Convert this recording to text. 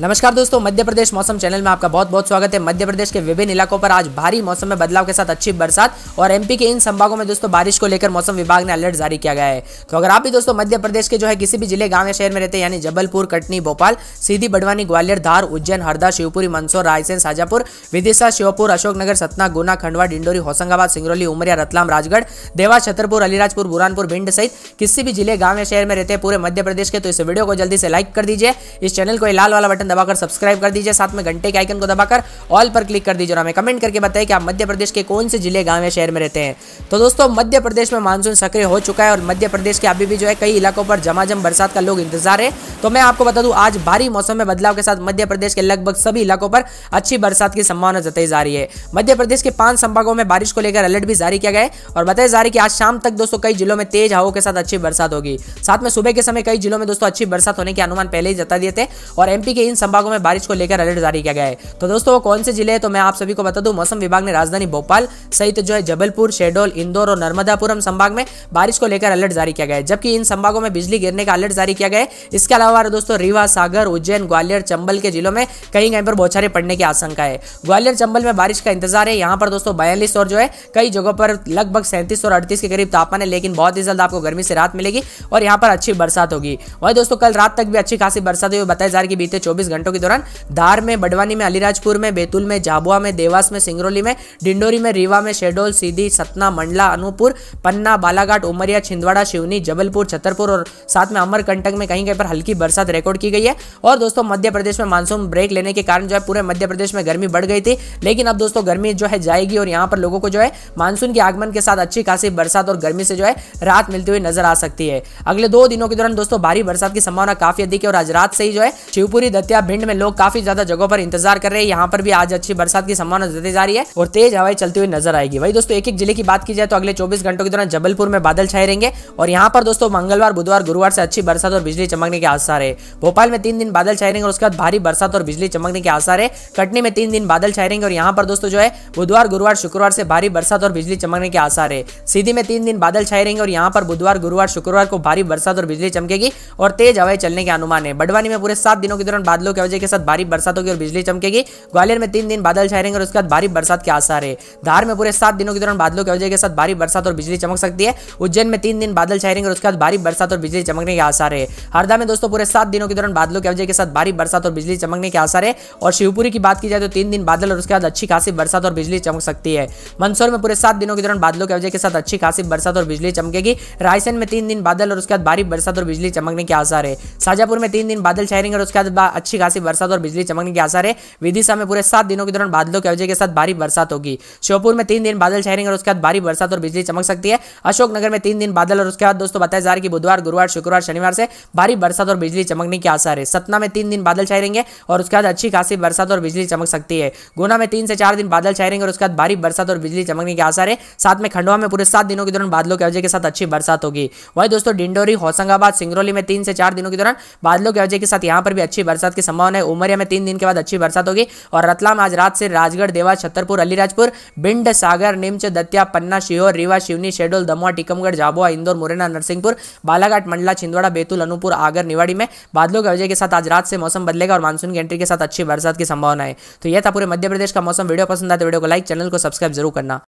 नमस्कार दोस्तों मध्य प्रदेश मौसम चैनल में आपका बहुत बहुत स्वागत है मध्य प्रदेश के विभिन्न इलाकों पर आज भारी मौसम में बदलाव के साथ अच्छी बरसात और एमपी के इन संभागों में दोस्तों बारिश को लेकर मौसम विभाग ने अलर्ट जारी किया गया है तो अगर आप भी दोस्तों मध्य प्रदेश के जो है किसी भी जिले गांव या शहर में रहते हैं यानी जबलपुर कटनी भोपाल सीधी बड़वानी ग्वालियर धार उज्जैन हरदा शिवपुरी मंदसौर रायसेन साजापुर विदिशा श्योपुर अशोकनगर सतना गुना खंडवा डिंडोरी होशंगाबाद सिंगरौली उमरिया रतलाम राजगढ़ देवा छतरपुर अलीराजपुर बुरानपुर भिंड सहित किसी भी जिले गांव या शहर में रहते पूरे मध्य प्रदेश के तो इस वीडियो को जल्दी से लाइक कर दीजिए इस चैनल को लाल वाला बटन बटन दबाकर सब्सक्राइब कर दीजिए साथ में घंटे के आइकन को दबाकर ऑल पर क्लिक कर दीजिए और हमें कमेंट करके बताइए कि आप मध्य प्रदेश के कौन से जिले गाँव या शहर में रहते हैं तो दोस्तों मध्य प्रदेश में मानसून सक्रिय हो चुका है और मध्य प्रदेश के अभी भी जो है कई इलाकों पर जमाजम बरसात का लोग इंतजार है तो मैं आपको बता दूँ आज भारी मौसम में बदलाव के साथ मध्य प्रदेश के लगभग सभी इलाकों पर अच्छी बरसात की संभावना जताई जा रही है मध्य प्रदेश के पांच संभागों में बारिश को लेकर अलर्ट भी जारी किया गया है और बताया जा रही है कि आज शाम तक दोस्तों कई जिलों में तेज हवाओं के साथ अच्छी बरसात होगी साथ में सुबह के समय कई जिलों में दोस्तों अच्छी बरसात होने के अनुमान पहले ही जता दिए थे और एमपी के इन संभागों में बारिश को लेकर अलर्ट जारी किया गया है तो दोस्तों वो कौन से जिले है तो मैं आप सभी को बता दूं मौसम विभाग ने राजधानी भोपाल सहित जो है जबलपुर शेडोल इंदौर और नर्मदापुरम संभाग में बारिश को लेकर अलर्ट जारी किया गया है जबकि इन संभागों में बिजली गिरने का अलर्ट जारी किया गया है इसके अलावा दोस्तों रीवा सागर उज्जैन ग्वालियर चंबल के जिलों में कहीं कहीं पर बौछारें पड़ने की आशंका है ग्वालियर चंबल में बारिश का इंतजार है यहाँ पर दोस्तों बयालीस और जो है कई जगहों पर लगभग सैंतीस और अड़तीस के करीब तापमान है लेकिन बहुत ही जल्द आपको गर्मी से राहत मिलेगी और यहाँ पर अच्छी बरसात होगी वही दोस्तों कल रात तक भी अच्छी खासी बरसात हुई बताया जा रही है बीते चौबीस चौबीस घंटों के दौरान धार में बडवानी में अलीराजपुर में बैतूल में झाबुआ में देवास में सिंगरौली में डिंडोरी में रीवा में शेडोल सीधी सतना मंडला अनूपपुर पन्ना बालाघाट उमरिया छिंदवाड़ा शिवनी जबलपुर छतरपुर और साथ में अमरकंटक में कहीं कहीं पर हल्की बरसात रिकॉर्ड की गई है और दोस्तों मध्य प्रदेश में मानसून ब्रेक लेने के कारण जो है पूरे मध्य प्रदेश में गर्मी बढ़ गई थी लेकिन अब दोस्तों गर्मी जो है जाएगी और यहाँ पर लोगों को जो है मानसून के आगमन के साथ अच्छी खासी बरसात और गर्मी से जो है रात मिलती हुई नजर आ सकती है अगले दो दिनों के दौरान दोस्तों भारी बरसात की संभावना काफी अधिक है और आज रात से ही जो है शिवपुरी दतिया या भिंड में लोग काफी ज्यादा जगहों पर इंतजार कर रहे हैं यहाँ पर भी आज अच्छी बरसात की संभावना जताई जा रही है और तेज हवाएं चलती हुई नजर आएगी वही दोस्तों एक एक जिले की बात की जाए तो अगले चौबीस घंटों के दौरान जबलपुर में बादल छाए रहेंगे और यहाँ पर दोस्तों मंगलवार बुधवार गुरुवार से अच्छी बरसात और बिजली चमकने के आसार है भोपाल में तीन दिन बादल छाए रहेंगे और उसके बाद भारी बरसात और बिजली चमकने के आसार है कटनी में तीन दिन बादल छाए रहेंगे और यहाँ पर दोस्तों जो है बुधवार गुरुवार शुक्रवार से भारी बरसात और बिजली चमकने के आसार है सीधी में तीन दिन बादल छाए रहेंगे और यहाँ पर बुधवार गुरुवार शुक्रवार को भारी बरसात और बिजली चमकेगी और तेज हवाएं चलने के अनुमान है बडवानी में पूरे सात दिनों के दौरान बादलों बादलों की वजह के साथ भारी बरसात होगी और बिजली चमकेगी ग्वालियर में तीन दिन बादल छाए रहेंगे और उसके बाद भारी बरसात के आसार है धार में पूरे सात दिनों के दौरान बादलों की वजह के साथ भारी बरसात और बिजली चमक सकती है उज्जैन में तीन दिन बादल छाए रहेंगे और उसके बाद भारी बरसात और बिजली चमकने के आसार है हरदा में दोस्तों पूरे सात दिनों के दौरान बादलों की वजह के साथ भारी बरसात और बिजली चमकने के आसार है और शिवपुरी की बात की जाए तो तीन दिन बादल और उसके बाद अच्छी खासी बरसात और बिजली चमक सकती है मंदसौर में पूरे सात दिनों के दौरान बादलों की वजह के साथ अच्छी खासी बरसात और बिजली चमकेगी रायसेन में तीन दिन बादल और उसके बाद भारी बरसात और बिजली चमकने के आसार है साजापुर में तीन दिन बादल छाए रहेंगे और उसके बाद अच्छी खासी बरसात और बिजली चमकने के आसार है विदिशा में पूरे सात दिनों के दौरान बादलों के वजह के साथ भारी बरसात होगी श्योपुर में तीन दिन बादल छहरेंगे और उसके बाद भारी बरसात और बिजली चमक सकती है अशोकनगर में तीन दिन बादल और उसके बाद दोस्तों बताया जा रहा है कि बुधवार गुरुवार शुक्रवार शनिवार से भारी बरसात और बिजली चमकने के आसार है सतना में तीन दिन बादल रहेंगे और उसके बाद अच्छी खासी बरसात और बिजली चमक सकती है गुना में तीन से चार दिन बादल रहेंगे और उसके बाद भारी बरसात और बिजली चमकने के आसार है साथ में खंडवा में पूरे सात दिनों के दौरान बादलों के वजह के साथ अच्छी बरसात होगी वही दोस्तों डिंडोरी होशंगाबाद सिंगरौली में तीन से चार दिनों के दौरान बादलों के वजह के साथ यहाँ पर भी अच्छी बरसात की संभावना है उमरिया में तीन दिन के बाद अच्छी बरसात होगी और रतलाम आज रात से राजगढ़ देवा छतरपुर अलीराजपुर बिंड सागर निम्च दतिया पन्ना शिहोर रीवा शिवनी शेडोल दमुआ टीकमगढ़ झाबुआ इंदौर मुरैना नरसिंहपुर बालाघाट मंडला छिंदवाड़ा बैतूल अनुपुर आगर निवाड़ी में बादलों की वजह के साथ आज रात से मौसम बदलेगा और मानसून की एंट्री के साथ अच्छी बरसात की संभावना है तो यह था पूरे मध्य प्रदेश का मौसम वीडियो पसंद आता तो वीडियो को लाइक चैनल को सब्सक्राइब जरूर करना